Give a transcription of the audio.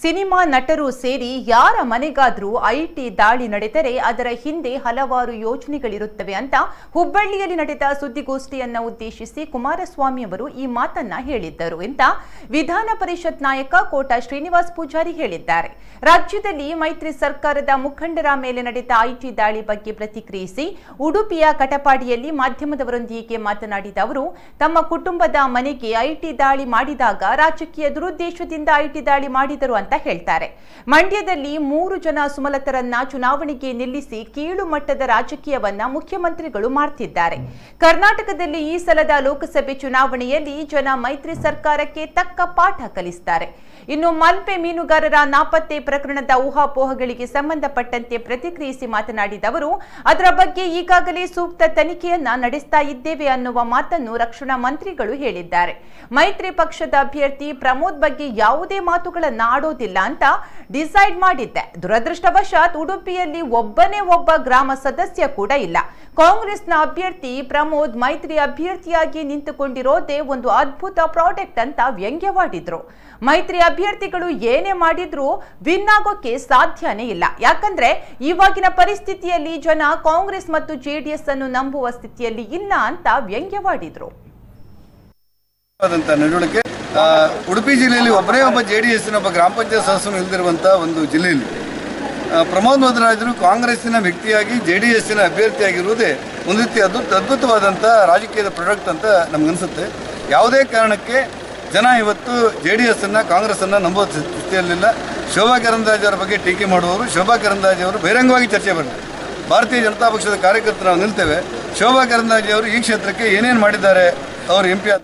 cinema ನಟರು ಸೇರಿ ಯಾರ ಮನೆಗಾದರೂ ಐಟಿ ದಾಳಿ ನಡೆದರೆ ಅದರ ಹಿಂದೆ ಹಲವಾರು ಯೋಜನೆಗಳಿರುತ್ತವೆ ಅಂತ ಹುಬ್ಬಳ್ಳಿಯಲ್ಲಿ ನಡೆದ ಸುದ್ದಿಗೋಷ್ಠಿಯನ್ನ ಉದ್ದೇಶಿಸಿ ಕುಮಾರಸ್ವಾಮಿ ಅವರು ಈ ಮಾತನ್ನ ಹೇಳಿದ್ದರು ಅಂತ ವಿಧಾನ ಪರಿಷತ್ ನಾಯಕ ಕೋಟಾ ಶ್ರೀನಿವಾಸ್ ಪೂಜಾರಿ ಹೇಳಿದ್ದಾರೆ ರಾಜ್ಯದಲ್ಲಿ ಮೈತ್ರಿ ಸರ್ಕಾರದ ಮುಖಂಡರ ಮೇಲೆ ನಡೆದ ಐಟಿ ದಾಳಿ ಬಗ್ಗೆ ಪ್ರತಿಕ್ರಿಯಿಸಿ ಉಡುಪಿಯ ಕಟಪಾಡಿಯಲ್ಲಿ ಮಾಧ್ಯಮದವರೊಂದಿಗೆ ಮಾತನಾಡಿದ ಅವರು ತಮ್ಮ ಕುಟುಂಬದ ಮನೆಗೆ ಐಟಿ ದಾಳಿ ಮಾಡಿದಾಗ ರಾಜಕೀಯ ದುರುದ್ದೇಶದಿಂದ ಐಟಿ ದಾಳಿ ಮಾಡಿದರು ಅಂತ ಹೇಳ್ತಾರೆ ಮಂಡ್ಯದಲ್ಲಿ ಮೂರು ಜನ ಸುಮಲತರನ್ನ ಚುನಾವಣೆಗೆ ನಿಲ್ಲಿಸಿ ಕೀಳು ಮಟ್ಟದ ರಾಜಕೀಯವನ್ನ ಮುಖ್ಯಮಂತ್ರಿಗಳು ಮಾಡ್ತಿದ್ದಾರೆ ಕರ್ನಾಟಕದಲ್ಲಿ ಈ ಸಲದ ಲೋಕಸಭೆ ಚುನಾವಣೆಯಲ್ಲಿ ಜನ ಮೈತ್ರಿ ಸರ್ಕಾರಕ್ಕೆ ತಕ್ಕ ಪಾಠ ಕಲಿಸ್ತಾರೆ ಇನ್ನು ಮಲ್ಪೆ ಮೀನುಗಾರರ ನಾಪತ್ತೆ ಪ್ರಕರಣದ ಊಹಾಪೋಹಗಳಿಗೆ ಸಂಬಂಧಪಟ್ಟಂತೆ ಪ್ರತಿಕ್ರಿಯಿಸಿ ಮಾತನಾಡಿದ ಅವರು ಅದರ ಬಗ್ಗೆ ಈಗಾಗಲೇ ಸೂಕ್ತ ತನಿಖೆಯನ್ನ ನಡೆಸ್ತಾ ಇದ್ದೇವೆ ಅನ್ನುವ ಮಾತನ್ನು ರಕ್ಷಣಾ ಮಂತ್ರಿಗಳು ಹೇಳಿದ್ದಾರೆ ಮೈತ್ರಿ ಪಕ್ಷದ ಅಭ್ಯರ್ಥಿ ಪ್ರಮೋದ್ ಬಗ್ಗೆ ಯಾವುದೇ ಮಾತುಗಳನ್ನ ನಾಡು ಅಂತ ಡಿಸೈಡ್ ಮಾಡಿದ್ದೆ ದುರದೃಷ್ಟವಶಾತ್ ಉಡುಪಿಯಲ್ಲಿ ಒಬ್ಬನೇ ಒಬ್ಬ ಗ್ರಾಮ ಸದಸ್ಯ ಕೂಡ ಇಲ್ಲ ಕಾಂಗ್ರೆಸ್ನ ಅಭ್ಯರ್ಥಿ ಪ್ರಮೋದ್ ಮೈತ್ರಿ ಅಭ್ಯರ್ಥಿಯಾಗಿ ನಿಂತುಕೊಂಡಿರೋದೇ ಒಂದು ಅದ್ಭುತ ಪ್ರಾಡಕ್ಟ್ ಅಂತ ವ್ಯಂಗ್ಯವಾಡಿದ್ರು ಮೈತ್ರಿ ಅಭ್ಯರ್ಥಿಗಳು ಏನೇ ಮಾಡಿದ್ರೂ ವಿನ್ ಆಗೋಕೆ ಸಾಧ್ಯನೇ ಇಲ್ಲ ಯಾಕಂದ್ರೆ ಇವಾಗಿನ ಪರಿಸ್ಥಿತಿಯಲ್ಲಿ ಜನ ಕಾಂಗ್ರೆಸ್ ಮತ್ತು ಜೆಡಿಎಸ್ ಅನ್ನು ನಂಬುವ ಸ್ಥಿತಿಯಲ್ಲಿ ಇಲ್ಲ ಅಂತ ವ್ಯಂಗ್ಯವಾಡಿದ್ರು ಉಡುಪಿ ಜಿಲ್ಲೆಯಲ್ಲಿ ಒಬ್ಬರೇ ಒಬ್ಬ ಜೆ ಡಿ ಎಸ್ನ ಒಬ್ಬ ಗ್ರಾಮ ಪಂಚಾಯತ್ ಸದಸ್ಯನು ಇಲ್ದಿರುವಂಥ ಒಂದು ಜಿಲ್ಲೆಯಲ್ಲಿ ಪ್ರಮೋದ್ ಮಧ್ವರಾಜರು ಕಾಂಗ್ರೆಸ್ಸಿನ ವ್ಯಕ್ತಿಯಾಗಿ ಜೆ ಡಿ ಎಸ್ಸಿನ ಅಭ್ಯರ್ಥಿಯಾಗಿರುವುದೇ ಒಂದು ರೀತಿ ಅದ್ಭುತ ಅದ್ಭುತವಾದಂಥ ರಾಜಕೀಯದ ಪ್ರಾಡಕ್ಟ್ ಅಂತ ನಮಗನ್ಸುತ್ತೆ ಯಾವುದೇ ಕಾರಣಕ್ಕೆ ಜನ ಇವತ್ತು ಜೆ ಡಿ ಎಸ್ಸನ್ನು ಕಾಂಗ್ರೆಸ್ಸನ್ನು ನಂಬೋ ಸ್ಥಿತಿಯಲ್ಲಿಲ್ಲ ಶೋಭಾ ಕರಂದಾಜ್ ಅವರ ಬಗ್ಗೆ ಟೀಕೆ ಮಾಡುವವರು ಶೋಭಾ ಕರಂದಾಜೆ ಅವರು ಬಹಿರಂಗವಾಗಿ ಚರ್ಚೆ ಬರಲಿ ಭಾರತೀಯ ಜನತಾ ಪಕ್ಷದ ಕಾರ್ಯಕರ್ತರು ನಾವು ನಿಲ್ತೇವೆ ಶೋಭಾ ಕರಂದಾಜಿ ಅವರು ಈ ಕ್ಷೇತ್ರಕ್ಕೆ ಏನೇನು ಮಾಡಿದ್ದಾರೆ ಅವರು ಎಂ ಪಿ